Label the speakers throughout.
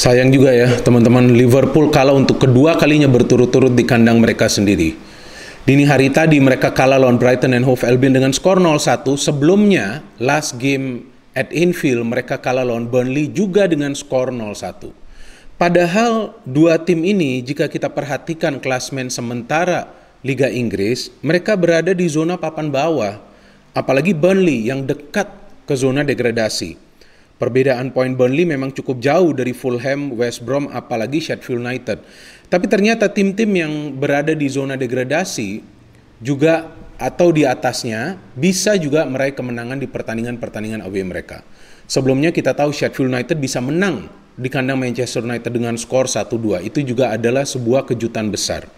Speaker 1: Sayang juga ya teman-teman Liverpool kalah untuk kedua kalinya berturut-turut di kandang mereka sendiri. Dini hari tadi mereka kalah lawan Brighton and Hove Albion dengan skor 0-1. Sebelumnya last game at Infield mereka kalah lawan Burnley juga dengan skor 0-1. Padahal dua tim ini jika kita perhatikan klasmen sementara Liga Inggris, mereka berada di zona papan bawah. Apalagi Burnley yang dekat ke zona degradasi. Perbedaan poin Burnley memang cukup jauh dari Fulham, West Brom, apalagi Sheffield United. Tapi ternyata tim-tim yang berada di zona degradasi juga atau di atasnya bisa juga meraih kemenangan di pertandingan-pertandingan away mereka. Sebelumnya kita tahu Sheffield United bisa menang di kandang Manchester United dengan skor 1-2. Itu juga adalah sebuah kejutan besar.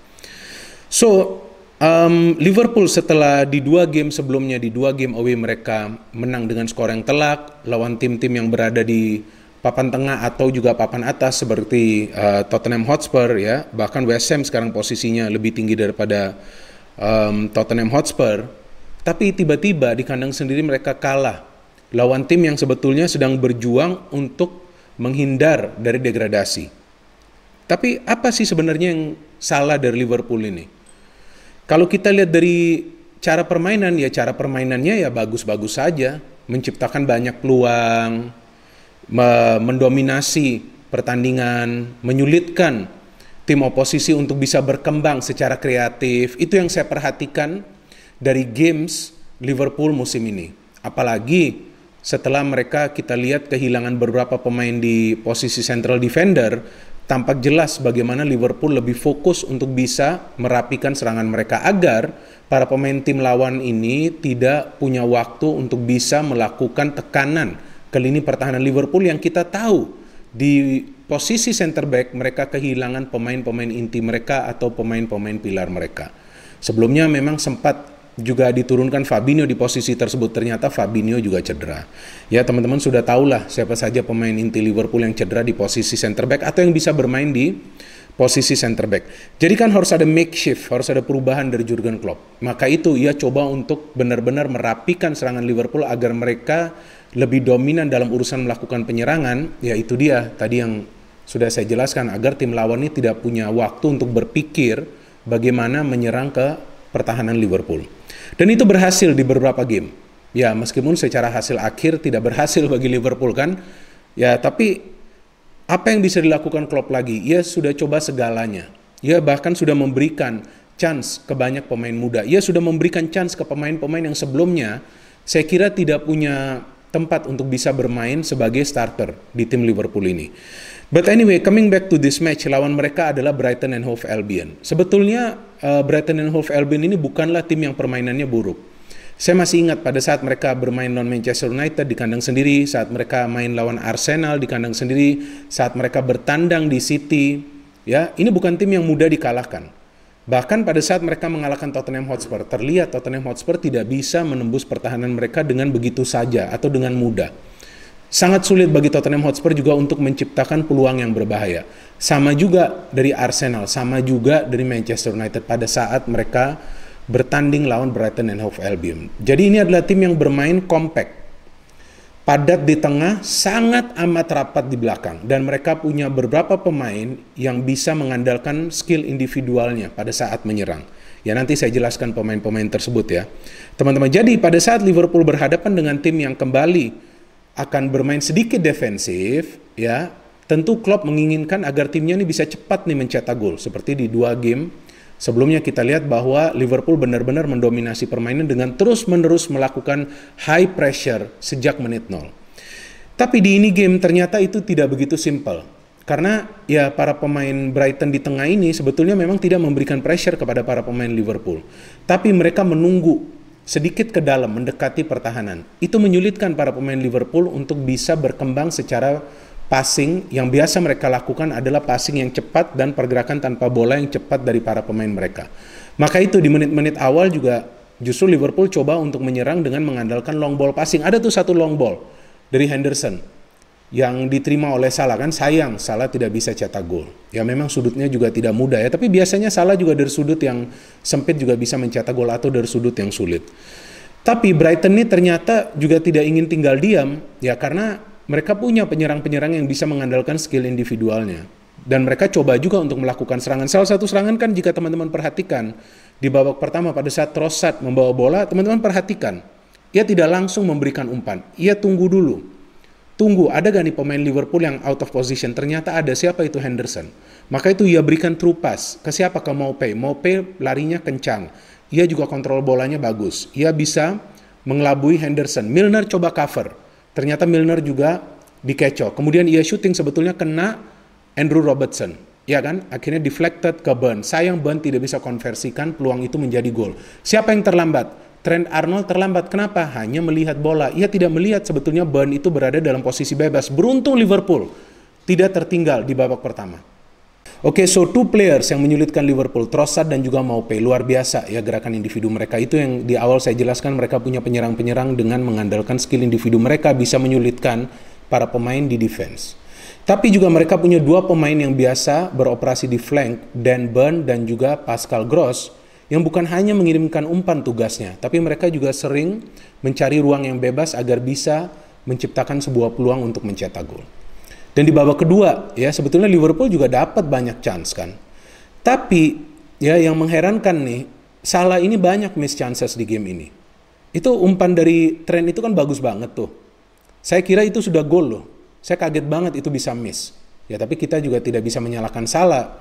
Speaker 1: So, Um, Liverpool setelah di dua game sebelumnya di dua game away mereka menang dengan skor yang telak lawan tim-tim yang berada di papan tengah atau juga papan atas seperti uh, Tottenham Hotspur ya bahkan West Ham sekarang posisinya lebih tinggi daripada um, Tottenham Hotspur tapi tiba-tiba di kandang sendiri mereka kalah lawan tim yang sebetulnya sedang berjuang untuk menghindar dari degradasi. Tapi apa sih sebenarnya yang salah dari Liverpool ini? Kalau kita lihat dari cara permainan ya cara permainannya ya bagus-bagus saja, menciptakan banyak peluang, mendominasi pertandingan, menyulitkan tim oposisi untuk bisa berkembang secara kreatif. Itu yang saya perhatikan dari games Liverpool musim ini. Apalagi setelah mereka kita lihat kehilangan beberapa pemain di posisi central defender tampak jelas bagaimana Liverpool lebih fokus untuk bisa merapikan serangan mereka agar para pemain tim lawan ini tidak punya waktu untuk bisa melakukan tekanan ke lini pertahanan Liverpool yang kita tahu di posisi center back mereka kehilangan pemain-pemain inti mereka atau pemain-pemain pilar mereka. Sebelumnya memang sempat juga diturunkan Fabinho di posisi tersebut. Ternyata Fabinho juga cedera. Ya teman-teman sudah tahulah siapa saja pemain inti Liverpool yang cedera di posisi center back atau yang bisa bermain di posisi center back. Jadi kan harus ada makeshift, harus ada perubahan dari Jurgen Klopp. Maka itu ia coba untuk benar-benar merapikan serangan Liverpool agar mereka lebih dominan dalam urusan melakukan penyerangan, yaitu dia tadi yang sudah saya jelaskan agar tim lawan ini tidak punya waktu untuk berpikir bagaimana menyerang ke pertahanan Liverpool. Dan itu berhasil di beberapa game. Ya, meskipun secara hasil akhir tidak berhasil bagi Liverpool kan. Ya, tapi apa yang bisa dilakukan Klopp lagi? Ia sudah coba segalanya. Ia bahkan sudah memberikan chance ke banyak pemain muda. Ia sudah memberikan chance ke pemain-pemain yang sebelumnya saya kira tidak punya tempat untuk bisa bermain sebagai starter di tim Liverpool ini. But anyway, coming back to this match, lawan mereka adalah Brighton and Hove Albion. Sebetulnya uh, Brighton and Hove Albion ini bukanlah tim yang permainannya buruk. Saya masih ingat pada saat mereka bermain non Manchester United di kandang sendiri, saat mereka main lawan Arsenal di kandang sendiri, saat mereka bertandang di City, ya, ini bukan tim yang mudah dikalahkan. Bahkan pada saat mereka mengalahkan Tottenham Hotspur, terlihat Tottenham Hotspur tidak bisa menembus pertahanan mereka dengan begitu saja atau dengan mudah sangat sulit bagi Tottenham Hotspur juga untuk menciptakan peluang yang berbahaya. Sama juga dari Arsenal, sama juga dari Manchester United pada saat mereka bertanding lawan Brighton and Hove Albion. Jadi ini adalah tim yang bermain kompak Padat di tengah, sangat amat rapat di belakang. Dan mereka punya beberapa pemain yang bisa mengandalkan skill individualnya pada saat menyerang. Ya nanti saya jelaskan pemain-pemain tersebut ya. Teman-teman, jadi pada saat Liverpool berhadapan dengan tim yang kembali akan bermain sedikit defensif ya tentu Klopp menginginkan agar timnya ini bisa cepat nih mencetak gol seperti di dua game sebelumnya kita lihat bahwa Liverpool benar-benar mendominasi permainan dengan terus-menerus melakukan high pressure sejak menit nol. Tapi di ini game ternyata itu tidak begitu simpel karena ya para pemain Brighton di tengah ini sebetulnya memang tidak memberikan pressure kepada para pemain Liverpool. Tapi mereka menunggu sedikit ke dalam mendekati pertahanan. Itu menyulitkan para pemain Liverpool untuk bisa berkembang secara passing yang biasa mereka lakukan adalah passing yang cepat dan pergerakan tanpa bola yang cepat dari para pemain mereka. Maka itu di menit-menit awal juga justru Liverpool coba untuk menyerang dengan mengandalkan long ball passing. Ada tuh satu long ball dari Henderson yang diterima oleh Salah kan sayang Salah tidak bisa cetak gol. Ya memang sudutnya juga tidak mudah ya, tapi biasanya Salah juga dari sudut yang sempit juga bisa mencetak gol atau dari sudut yang sulit. Tapi Brighton ini ternyata juga tidak ingin tinggal diam ya karena mereka punya penyerang-penyerang yang bisa mengandalkan skill individualnya. Dan mereka coba juga untuk melakukan serangan. Salah satu serangan kan jika teman-teman perhatikan di babak pertama pada saat Trossard membawa bola, teman-teman perhatikan. Ia tidak langsung memberikan umpan. Ia tunggu dulu Tunggu, ada gak nih pemain Liverpool yang out of position? Ternyata ada, siapa itu Henderson? Maka itu ia berikan true pass. Ke siapa? Ke Mau Maupe larinya kencang. Ia juga kontrol bolanya bagus. Ia bisa mengelabui Henderson. Milner coba cover. Ternyata Milner juga dikecoh. Kemudian ia shooting sebetulnya kena Andrew Robertson. Ya kan? Akhirnya deflected ke Burn. Sayang Burn tidak bisa konversikan peluang itu menjadi gol. Siapa yang terlambat? Trent Arnold terlambat. Kenapa? Hanya melihat bola. Ia tidak melihat sebetulnya Burn itu berada dalam posisi bebas. Beruntung Liverpool tidak tertinggal di babak pertama. Oke, okay, so two players yang menyulitkan Liverpool, Trossard dan juga Maupay, luar biasa ya gerakan individu mereka. Itu yang di awal saya jelaskan, mereka punya penyerang-penyerang dengan mengandalkan skill individu mereka bisa menyulitkan para pemain di defense. Tapi juga mereka punya dua pemain yang biasa beroperasi di flank, Dan Burn dan juga Pascal Gross yang bukan hanya mengirimkan umpan tugasnya, tapi mereka juga sering mencari ruang yang bebas agar bisa menciptakan sebuah peluang untuk mencetak gol. Dan di babak kedua, ya sebetulnya Liverpool juga dapat banyak chance kan. Tapi ya yang mengherankan nih, Salah ini banyak miss chances di game ini. Itu umpan dari tren itu kan bagus banget tuh. Saya kira itu sudah gol loh. Saya kaget banget itu bisa miss. Ya tapi kita juga tidak bisa menyalahkan Salah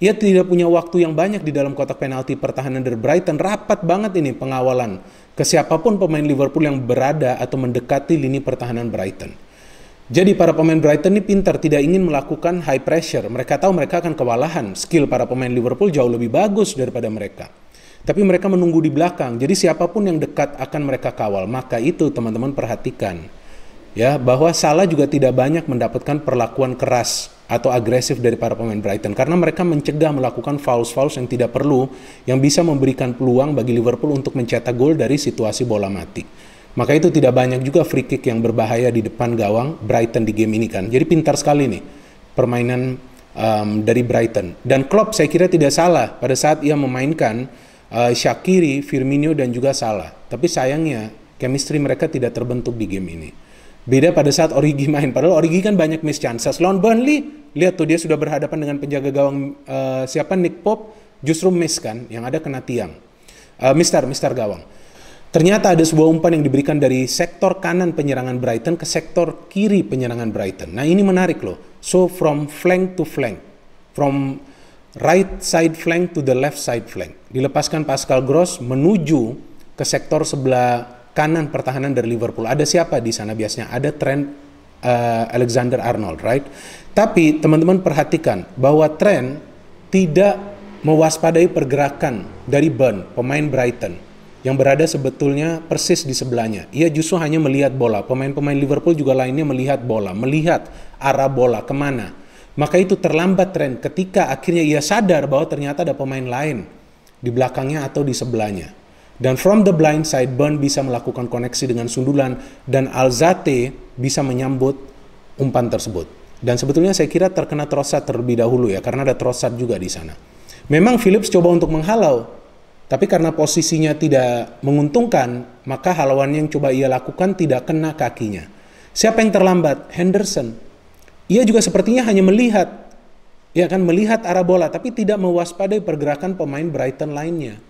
Speaker 1: ia tidak punya waktu yang banyak di dalam kotak penalti pertahanan dari Brighton. Rapat banget ini pengawalan ke siapapun pemain Liverpool yang berada atau mendekati lini pertahanan Brighton. Jadi para pemain Brighton ini pintar, tidak ingin melakukan high pressure. Mereka tahu mereka akan kewalahan. Skill para pemain Liverpool jauh lebih bagus daripada mereka. Tapi mereka menunggu di belakang. Jadi siapapun yang dekat akan mereka kawal. Maka itu teman-teman perhatikan ya bahwa Salah juga tidak banyak mendapatkan perlakuan keras atau agresif dari para pemain Brighton karena mereka mencegah melakukan fouls-fouls yang tidak perlu yang bisa memberikan peluang bagi Liverpool untuk mencetak gol dari situasi bola mati. Maka itu tidak banyak juga free kick yang berbahaya di depan gawang Brighton di game ini kan. Jadi pintar sekali nih permainan um, dari Brighton. Dan Klopp saya kira tidak salah pada saat ia memainkan uh, Shakiri, Firmino dan juga Salah. Tapi sayangnya chemistry mereka tidak terbentuk di game ini. Beda pada saat Origi main. Padahal Origi kan banyak miss chances. Lawan Burnley lihat tuh dia sudah berhadapan dengan penjaga gawang uh, siapa Nick Pope, justru miss kan yang ada kena tiang uh, Mister Mister gawang ternyata ada sebuah umpan yang diberikan dari sektor kanan penyerangan Brighton ke sektor kiri penyerangan Brighton nah ini menarik loh so from flank to flank from right side flank to the left side flank dilepaskan Pascal Gross menuju ke sektor sebelah kanan pertahanan dari Liverpool ada siapa di sana biasanya ada Trent Eh, Alexander Arnold, right? Tapi teman-teman perhatikan bahwa tren tidak mewaspadai pergerakan dari Burn, pemain Brighton yang berada sebetulnya persis di sebelahnya. Ia justru hanya melihat bola. Pemain-pemain Liverpool juga lainnya melihat bola, melihat arah bola kemana. Maka itu terlambat tren ketika akhirnya ia sadar bahwa ternyata ada pemain lain di belakangnya atau di sebelahnya. Dan from the blind side, Burn bisa melakukan koneksi dengan sundulan dan Alzate bisa menyambut umpan tersebut. Dan sebetulnya saya kira terkena Trossard terlebih dahulu ya, karena ada Trossard juga di sana. Memang Philips coba untuk menghalau, tapi karena posisinya tidak menguntungkan, maka haluan yang coba ia lakukan tidak kena kakinya. Siapa yang terlambat? Henderson. Ia juga sepertinya hanya melihat, ya kan, melihat arah bola, tapi tidak mewaspadai pergerakan pemain Brighton lainnya.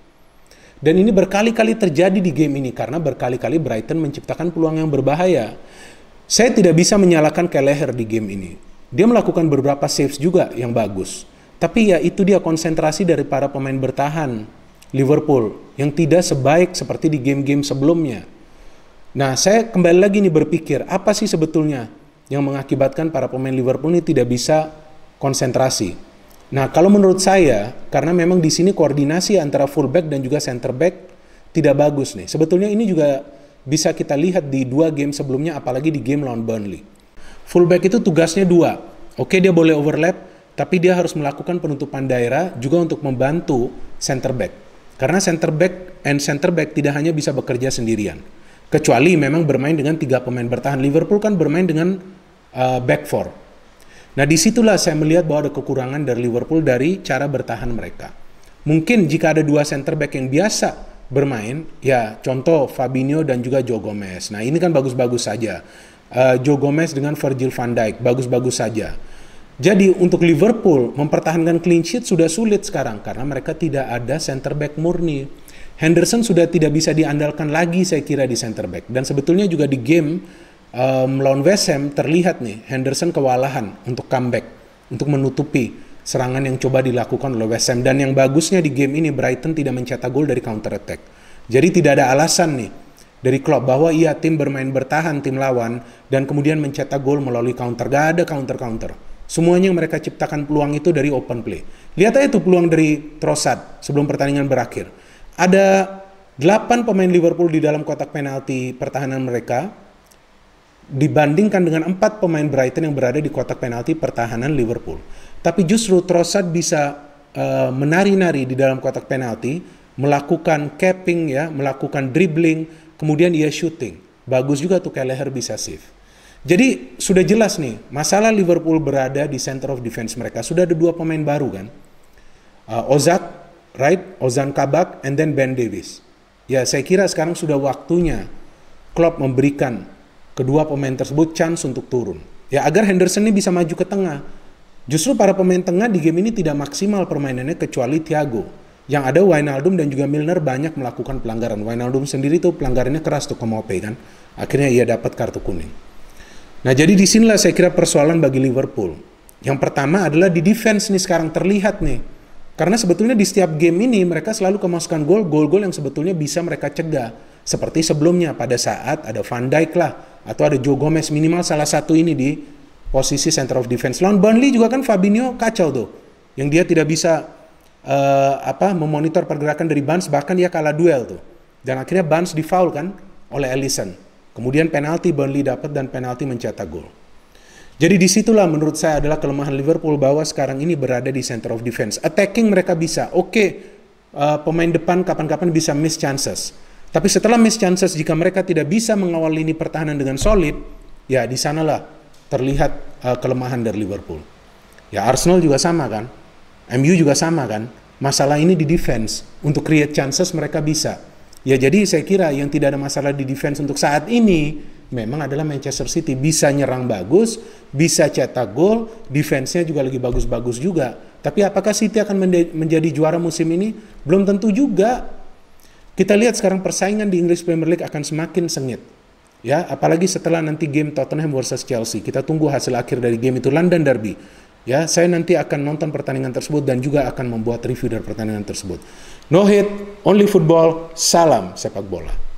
Speaker 1: Dan ini berkali-kali terjadi di game ini karena berkali-kali Brighton menciptakan peluang yang berbahaya. Saya tidak bisa menyalahkan Keleher di game ini. Dia melakukan beberapa saves juga yang bagus. Tapi ya itu dia konsentrasi dari para pemain bertahan Liverpool yang tidak sebaik seperti di game-game sebelumnya. Nah, saya kembali lagi nih berpikir, apa sih sebetulnya yang mengakibatkan para pemain Liverpool ini tidak bisa konsentrasi? Nah, kalau menurut saya, karena memang di sini koordinasi antara fullback dan juga center back tidak bagus nih. Sebetulnya ini juga bisa kita lihat di dua game sebelumnya, apalagi di game lawan Burnley. Fullback itu tugasnya dua. Oke, dia boleh overlap, tapi dia harus melakukan penutupan daerah juga untuk membantu center back. Karena center back and center back tidak hanya bisa bekerja sendirian. Kecuali memang bermain dengan tiga pemain bertahan. Liverpool kan bermain dengan uh, back four Nah disitulah saya melihat bahwa ada kekurangan dari Liverpool dari cara bertahan mereka. Mungkin jika ada dua center back yang biasa bermain, ya contoh Fabinho dan juga Joe Gomez. Nah ini kan bagus-bagus saja. Uh, Joe Gomez dengan Virgil van Dijk, bagus-bagus saja. Jadi untuk Liverpool mempertahankan clean sheet sudah sulit sekarang karena mereka tidak ada center back murni. Henderson sudah tidak bisa diandalkan lagi saya kira di center back dan sebetulnya juga di game um, lawan West Ham terlihat nih Henderson kewalahan untuk comeback untuk menutupi serangan yang coba dilakukan oleh West Ham dan yang bagusnya di game ini Brighton tidak mencetak gol dari counter attack. Jadi tidak ada alasan nih dari Klopp bahwa ia tim bermain bertahan tim lawan dan kemudian mencetak gol melalui counter. Gak ada counter-counter. Semuanya mereka ciptakan peluang itu dari open play. Lihat aja itu peluang dari Trossard sebelum pertandingan berakhir. Ada 8 pemain Liverpool di dalam kotak penalti pertahanan mereka dibandingkan dengan empat pemain Brighton yang berada di kotak penalti pertahanan Liverpool. Tapi justru Trossard bisa uh, menari-nari di dalam kotak penalti, melakukan capping ya, melakukan dribbling, kemudian ia shooting. Bagus juga tuh Kelleher bisa save. Jadi sudah jelas nih, masalah Liverpool berada di center of defense mereka. Sudah ada dua pemain baru kan. Uh, Ozak, right? Ozan Kabak, and then Ben Davis. Ya saya kira sekarang sudah waktunya Klopp memberikan kedua pemain tersebut chance untuk turun. Ya agar Henderson ini bisa maju ke tengah. Justru para pemain tengah di game ini tidak maksimal permainannya kecuali Thiago. Yang ada Wijnaldum dan juga Milner banyak melakukan pelanggaran. Wijnaldum sendiri tuh pelanggarannya keras tuh ke Mope kan. Akhirnya ia dapat kartu kuning. Nah jadi disinilah saya kira persoalan bagi Liverpool. Yang pertama adalah di defense nih sekarang terlihat nih. Karena sebetulnya di setiap game ini mereka selalu kemasukan gol, gol-gol yang sebetulnya bisa mereka cegah. Seperti sebelumnya pada saat ada Van Dijk lah atau ada Joe Gomez minimal salah satu ini di posisi center of defense. Lawan Burnley juga kan Fabinho kacau tuh. Yang dia tidak bisa uh, apa memonitor pergerakan dari Bans bahkan dia kalah duel tuh. Dan akhirnya di foul kan oleh Ellison. Kemudian penalti Burnley dapat dan penalti mencetak gol. Jadi disitulah menurut saya adalah kelemahan Liverpool bahwa sekarang ini berada di center of defense. Attacking mereka bisa, oke okay, uh, eh, pemain depan kapan-kapan bisa miss chances tapi setelah miss chances jika mereka tidak bisa mengawal lini pertahanan dengan solid, ya di sanalah terlihat uh, kelemahan dari Liverpool. Ya Arsenal juga sama kan, MU juga sama kan. Masalah ini di defense untuk create chances mereka bisa. Ya jadi saya kira yang tidak ada masalah di defense untuk saat ini memang adalah Manchester City bisa nyerang bagus, bisa cetak gol, defense-nya juga lagi bagus-bagus juga. Tapi apakah City akan menjadi juara musim ini? Belum tentu juga kita lihat sekarang persaingan di English Premier League akan semakin sengit. Ya, apalagi setelah nanti game Tottenham versus Chelsea. Kita tunggu hasil akhir dari game itu London Derby. Ya, saya nanti akan nonton pertandingan tersebut dan juga akan membuat review dari pertandingan tersebut. No hit, only football, salam sepak bola.